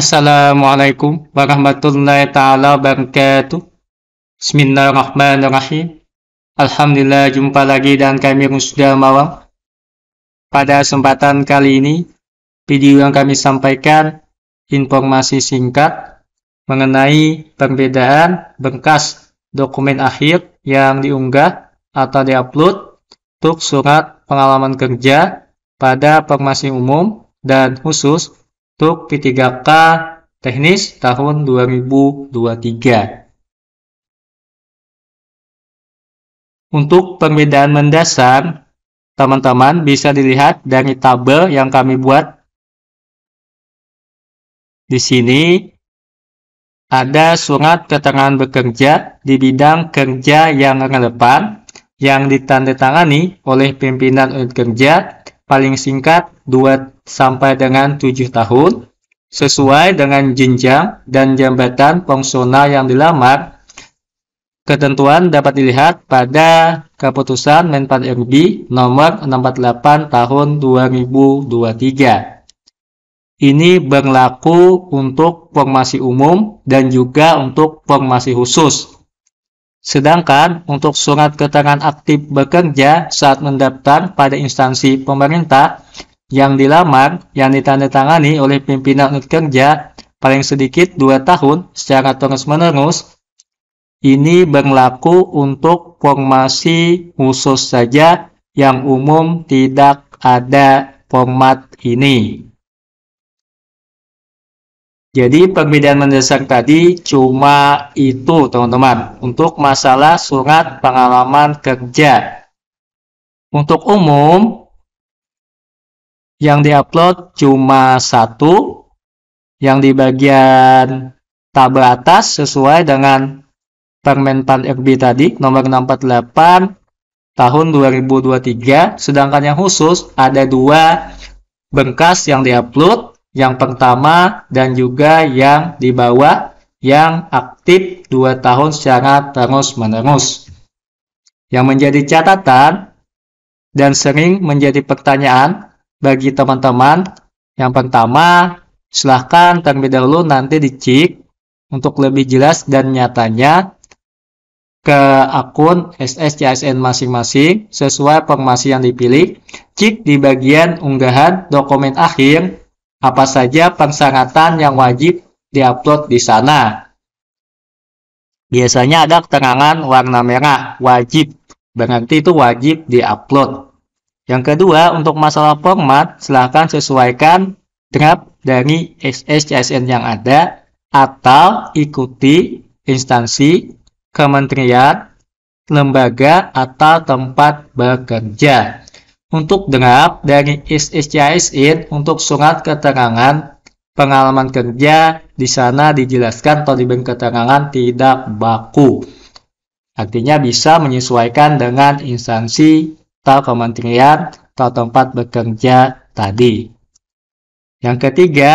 Assalamualaikum warahmatullahi taala wabarakatuh. Bismillahirrahmanirrahim. Alhamdulillah jumpa lagi dan kami sudah Mawang. Pada kesempatan kali ini, video yang kami sampaikan informasi singkat mengenai perbedaan bengkas dokumen akhir yang diunggah atau diupload untuk surat pengalaman kerja pada formasi umum dan khusus untuk P3K teknis tahun 2023. Untuk pembedaan mendasar, teman-teman bisa dilihat dari tabel yang kami buat di sini ada surat keterangan bekerja di bidang kerja yang relevan yang ditandatangani oleh pimpinan unit kerja paling singkat 2 sampai dengan 7 tahun sesuai dengan jenjang dan jabatan fungsional yang dilamar. Ketentuan dapat dilihat pada keputusan Menpan RB nomor 648 tahun 2023. Ini berlaku untuk formasi umum dan juga untuk formasi khusus Sedangkan untuk surat keterangan aktif bekerja saat mendaftar pada instansi pemerintah yang dilamar yang ditandatangani oleh pimpinan unit kerja paling sedikit 2 tahun secara terus-menerus ini berlaku untuk formasi khusus saja yang umum tidak ada format ini. Jadi perbedaan mendesak tadi cuma itu teman-teman untuk masalah surat pengalaman kerja. Untuk umum yang diupload cuma satu, yang di bagian tabel atas sesuai dengan Permenpan RB tadi nomor 648 tahun 2023, sedangkan yang khusus ada dua berkas yang diupload yang pertama dan juga yang di bawah yang aktif 2 tahun secara terus-menerus. Yang menjadi catatan dan sering menjadi pertanyaan bagi teman-teman, yang pertama, silahkan terlebih dahulu nanti dicek untuk lebih jelas dan nyatanya ke akun SSCSN masing-masing sesuai formasi yang dipilih. Cek di bagian unggahan dokumen akhir apa saja persyaratan yang wajib diupload di sana. Biasanya ada keterangan warna merah, wajib, berarti itu wajib diupload. Yang kedua, untuk masalah format, silahkan sesuaikan draft dari SSCSN yang ada atau ikuti instansi, kementerian, lembaga, atau tempat bekerja untuk draft dari SSCISIN untuk surat keterangan pengalaman kerja di sana dijelaskan todiben keterangan tidak baku. Artinya bisa menyesuaikan dengan instansi atau kementerian atau tempat bekerja tadi. Yang ketiga,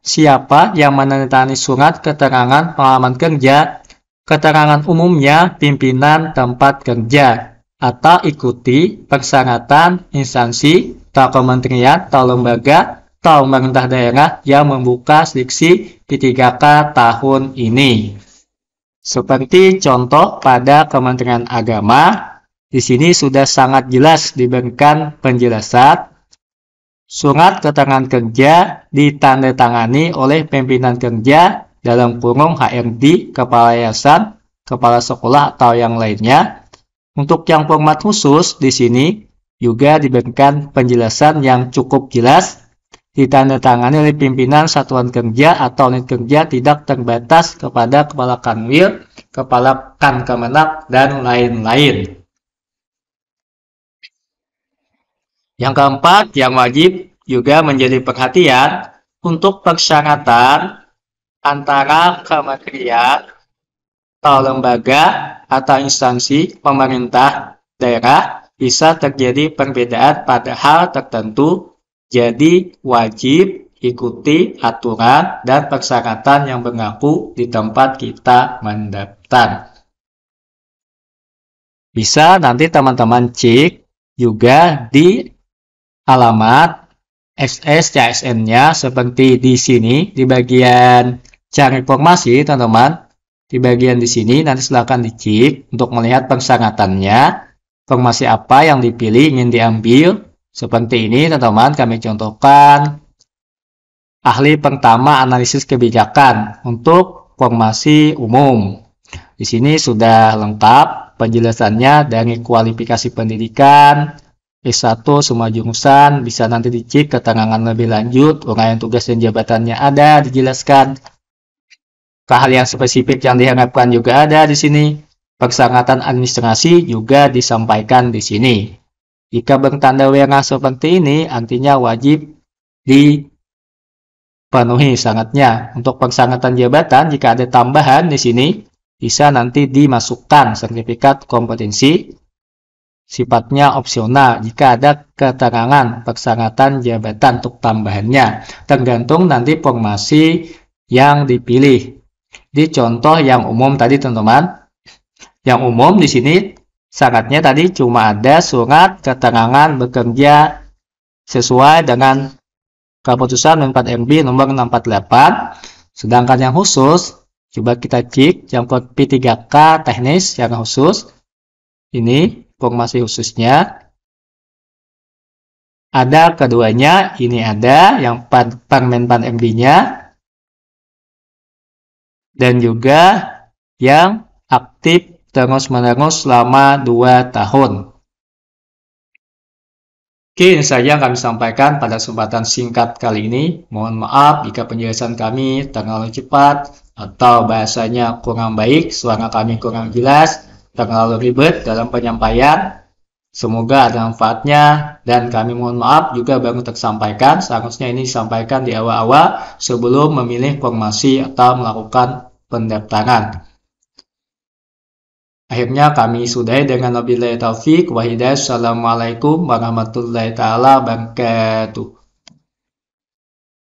siapa yang menandatangani surat keterangan pengalaman kerja, keterangan umumnya pimpinan tempat kerja atau ikuti persyaratan instansi atau kementerian atau lembaga atau pemerintah daerah yang membuka seleksi di 3 k tahun ini. Seperti contoh pada Kementerian Agama, di sini sudah sangat jelas diberikan penjelasan surat keterangan kerja ditandatangani oleh pimpinan kerja dalam kurung HRD, kepala yayasan, kepala sekolah atau yang lainnya untuk yang format khusus di sini juga diberikan penjelasan yang cukup jelas ditandatangani oleh pimpinan satuan kerja atau unit kerja tidak terbatas kepada kepala kanwil, kepala kan kemenak dan lain-lain. Yang keempat, yang wajib juga menjadi perhatian untuk persyaratan antara kementerian atau lembaga atau instansi pemerintah daerah bisa terjadi perbedaan pada hal tertentu, jadi wajib ikuti aturan dan persyaratan yang berlaku di tempat kita mendaftar. Bisa nanti teman-teman cek juga di alamat XS nya seperti di sini di bagian cari informasi teman-teman di bagian di sini nanti silahkan dicek untuk melihat persyaratannya. Formasi apa yang dipilih ingin diambil. Seperti ini teman-teman kami contohkan. Ahli pertama analisis kebijakan untuk formasi umum. Di sini sudah lengkap penjelasannya dari kualifikasi pendidikan, S1 semua jurusan bisa nanti dicek keterangan lebih lanjut, yang tugas dan jabatannya ada dijelaskan. Hal yang spesifik yang diharapkan juga ada di sini. Persyaratan administrasi juga disampaikan di sini. Jika bertanda merah seperti ini, artinya wajib dipenuhi sangatnya Untuk persyaratan jabatan, jika ada tambahan di sini, bisa nanti dimasukkan sertifikat kompetensi sifatnya opsional jika ada keterangan persyaratan jabatan untuk tambahannya tergantung nanti formasi yang dipilih di contoh yang umum tadi teman-teman. Yang umum di sini syaratnya tadi cuma ada surat keterangan bekerja sesuai dengan keputusan 4 MB nomor 648. Sedangkan yang khusus, coba kita cek yang P3K teknis yang khusus. Ini informasi khususnya. Ada keduanya, ini ada yang Permen Pan MB-nya, dan juga yang aktif terus-menerus selama 2 tahun. Oke, ini saja yang kami sampaikan pada kesempatan singkat kali ini. Mohon maaf jika penjelasan kami terlalu cepat atau bahasanya kurang baik, suara kami kurang jelas, terlalu ribet dalam penyampaian. Semoga ada manfaatnya dan kami mohon maaf juga baru tersampaikan. Seharusnya ini disampaikan di awal-awal sebelum memilih formasi atau melakukan pendaftaran. Akhirnya kami sudahi dengan Nabi taufik wa Assalamualaikum warahmatullahi wabarakatuh.